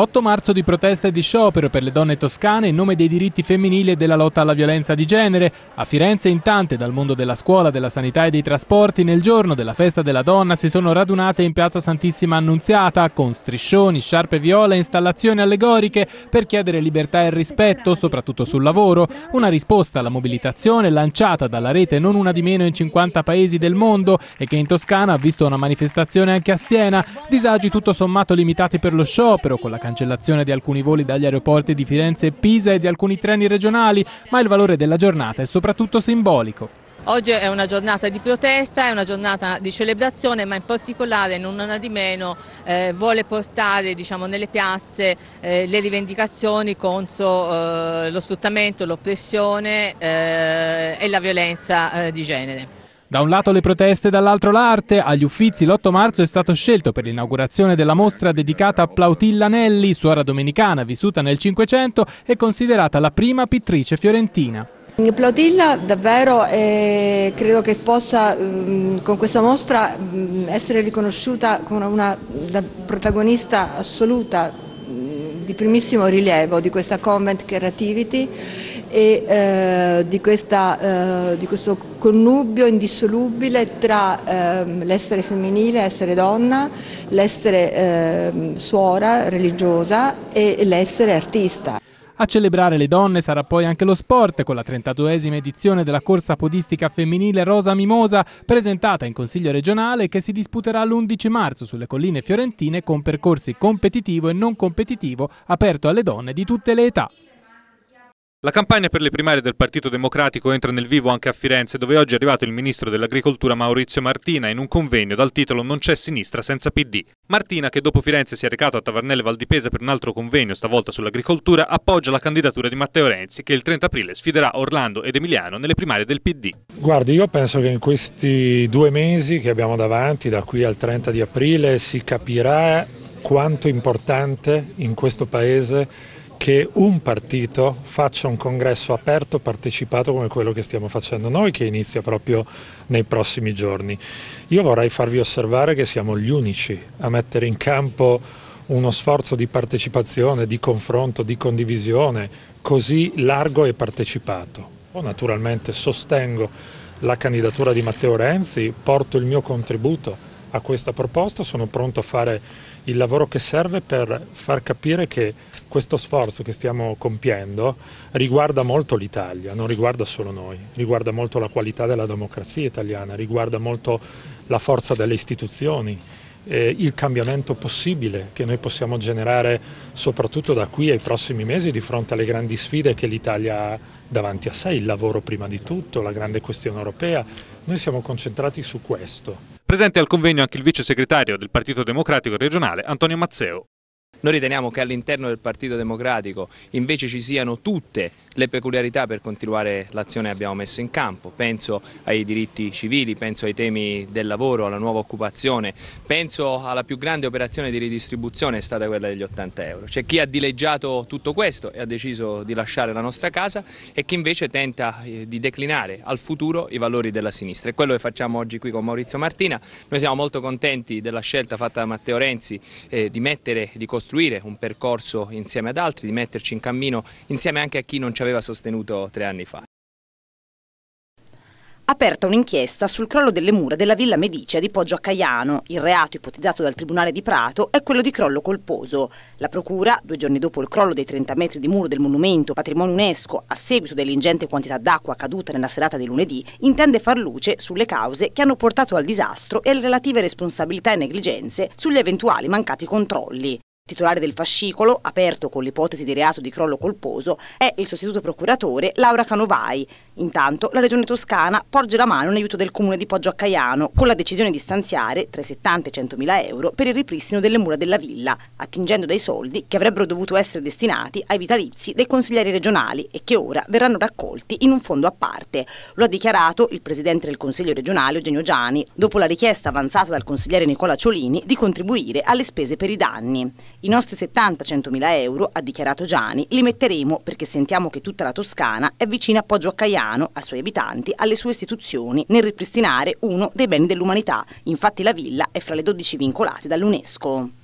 8 marzo di protesta e di sciopero per le donne toscane in nome dei diritti femminili e della lotta alla violenza di genere. A Firenze in tante dal mondo della scuola, della sanità e dei trasporti nel giorno della festa della donna si sono radunate in piazza Santissima Annunziata con striscioni, sciarpe viola e installazioni allegoriche per chiedere libertà e rispetto, soprattutto sul lavoro. Una risposta alla mobilitazione lanciata dalla rete non una di meno in 50 paesi del mondo e che in Toscana ha visto una manifestazione anche a Siena. Disagi tutto sommato limitati per lo sciopero con la cancellazione di alcuni voli dagli aeroporti di Firenze e Pisa e di alcuni treni regionali, ma il valore della giornata è soprattutto simbolico. Oggi è una giornata di protesta, è una giornata di celebrazione, ma in particolare non una di meno eh, vuole portare diciamo, nelle piazze eh, le rivendicazioni contro eh, lo sfruttamento, l'oppressione eh, e la violenza eh, di genere. Da un lato le proteste, dall'altro l'arte. Agli Uffizi l'8 marzo è stato scelto per l'inaugurazione della mostra dedicata a Plautilla Nelli, suora domenicana vissuta nel Cinquecento e considerata la prima pittrice fiorentina. Plautilla davvero eh, credo che possa mh, mm, con questa mostra mh, mm, essere riconosciuta come una, una protagonista assoluta di primissimo rilievo di questa Convent Creativity e eh, di, questa, eh, di, questo connubio indissolubile tra eh, l'essere femminile, l'essere donna, l'essere ehm, suora religiosa e l'essere artista. A celebrare le donne sarà poi anche lo sport con la 32esima edizione della corsa podistica femminile Rosa Mimosa presentata in Consiglio regionale che si disputerà l'11 marzo sulle colline fiorentine con percorsi competitivo e non competitivo aperto alle donne di tutte le età. La campagna per le primarie del Partito Democratico entra nel vivo anche a Firenze, dove oggi è arrivato il ministro dell'Agricoltura Maurizio Martina in un convegno dal titolo Non c'è sinistra senza PD. Martina, che dopo Firenze si è recato a Tavernelle Valdipesa per un altro convegno, stavolta sull'agricoltura, appoggia la candidatura di Matteo Renzi, che il 30 aprile sfiderà Orlando ed Emiliano nelle primarie del PD. Guardi, io penso che in questi due mesi che abbiamo davanti, da qui al 30 di aprile, si capirà quanto importante in questo Paese che un partito faccia un congresso aperto, partecipato come quello che stiamo facendo noi, che inizia proprio nei prossimi giorni. Io vorrei farvi osservare che siamo gli unici a mettere in campo uno sforzo di partecipazione, di confronto, di condivisione così largo e partecipato. Naturalmente sostengo la candidatura di Matteo Renzi, porto il mio contributo a questa proposta, sono pronto a fare il lavoro che serve per far capire che questo sforzo che stiamo compiendo riguarda molto l'Italia, non riguarda solo noi, riguarda molto la qualità della democrazia italiana, riguarda molto la forza delle istituzioni, eh, il cambiamento possibile che noi possiamo generare soprattutto da qui ai prossimi mesi di fronte alle grandi sfide che l'Italia ha davanti a sé, il lavoro prima di tutto, la grande questione europea. Noi siamo concentrati su questo. Presente al convegno anche il vice segretario del Partito Democratico regionale Antonio Mazzeo. Noi riteniamo che all'interno del Partito Democratico invece ci siano tutte le peculiarità per continuare l'azione che abbiamo messo in campo. Penso ai diritti civili, penso ai temi del lavoro, alla nuova occupazione, penso alla più grande operazione di ridistribuzione è stata quella degli 80 euro. C'è chi ha dileggiato tutto questo e ha deciso di lasciare la nostra casa e chi invece tenta eh, di declinare al futuro i valori della sinistra. È quello che facciamo oggi qui con Maurizio Martina. Noi siamo molto contenti della scelta fatta da Matteo Renzi eh, di mettere, di costruire costruire un percorso insieme ad altri, di metterci in cammino insieme anche a chi non ci aveva sostenuto tre anni fa aperta un'inchiesta sul crollo delle mura della Villa Medicea di Poggio a Caiano. Il reato ipotizzato dal Tribunale di Prato è quello di crollo colposo. La Procura, due giorni dopo il crollo dei 30 metri di muro del monumento patrimonio UNESCO a seguito dell'ingente quantità d'acqua caduta nella serata di lunedì, intende far luce sulle cause che hanno portato al disastro e alle relative responsabilità e negligenze sugli eventuali mancati controlli. Titolare del fascicolo, aperto con l'ipotesi di reato di crollo colposo, è il sostituto procuratore Laura Canovai, Intanto la Regione Toscana porge la mano in aiuto del Comune di Poggio a Caiano con la decisione di stanziare tra i 70 e i 100 mila euro per il ripristino delle mura della villa, attingendo dai soldi che avrebbero dovuto essere destinati ai vitalizi dei consiglieri regionali e che ora verranno raccolti in un fondo a parte. Lo ha dichiarato il Presidente del Consiglio regionale Eugenio Giani dopo la richiesta avanzata dal consigliere Nicola Ciolini di contribuire alle spese per i danni. I nostri 70-100 mila euro, ha dichiarato Giani, li metteremo perché sentiamo che tutta la Toscana è vicina a Poggio a Caiano Milano, ai suoi abitanti, alle sue istituzioni nel ripristinare uno dei beni dell'umanità. Infatti la villa è fra le 12 vincolate dall'UNESCO.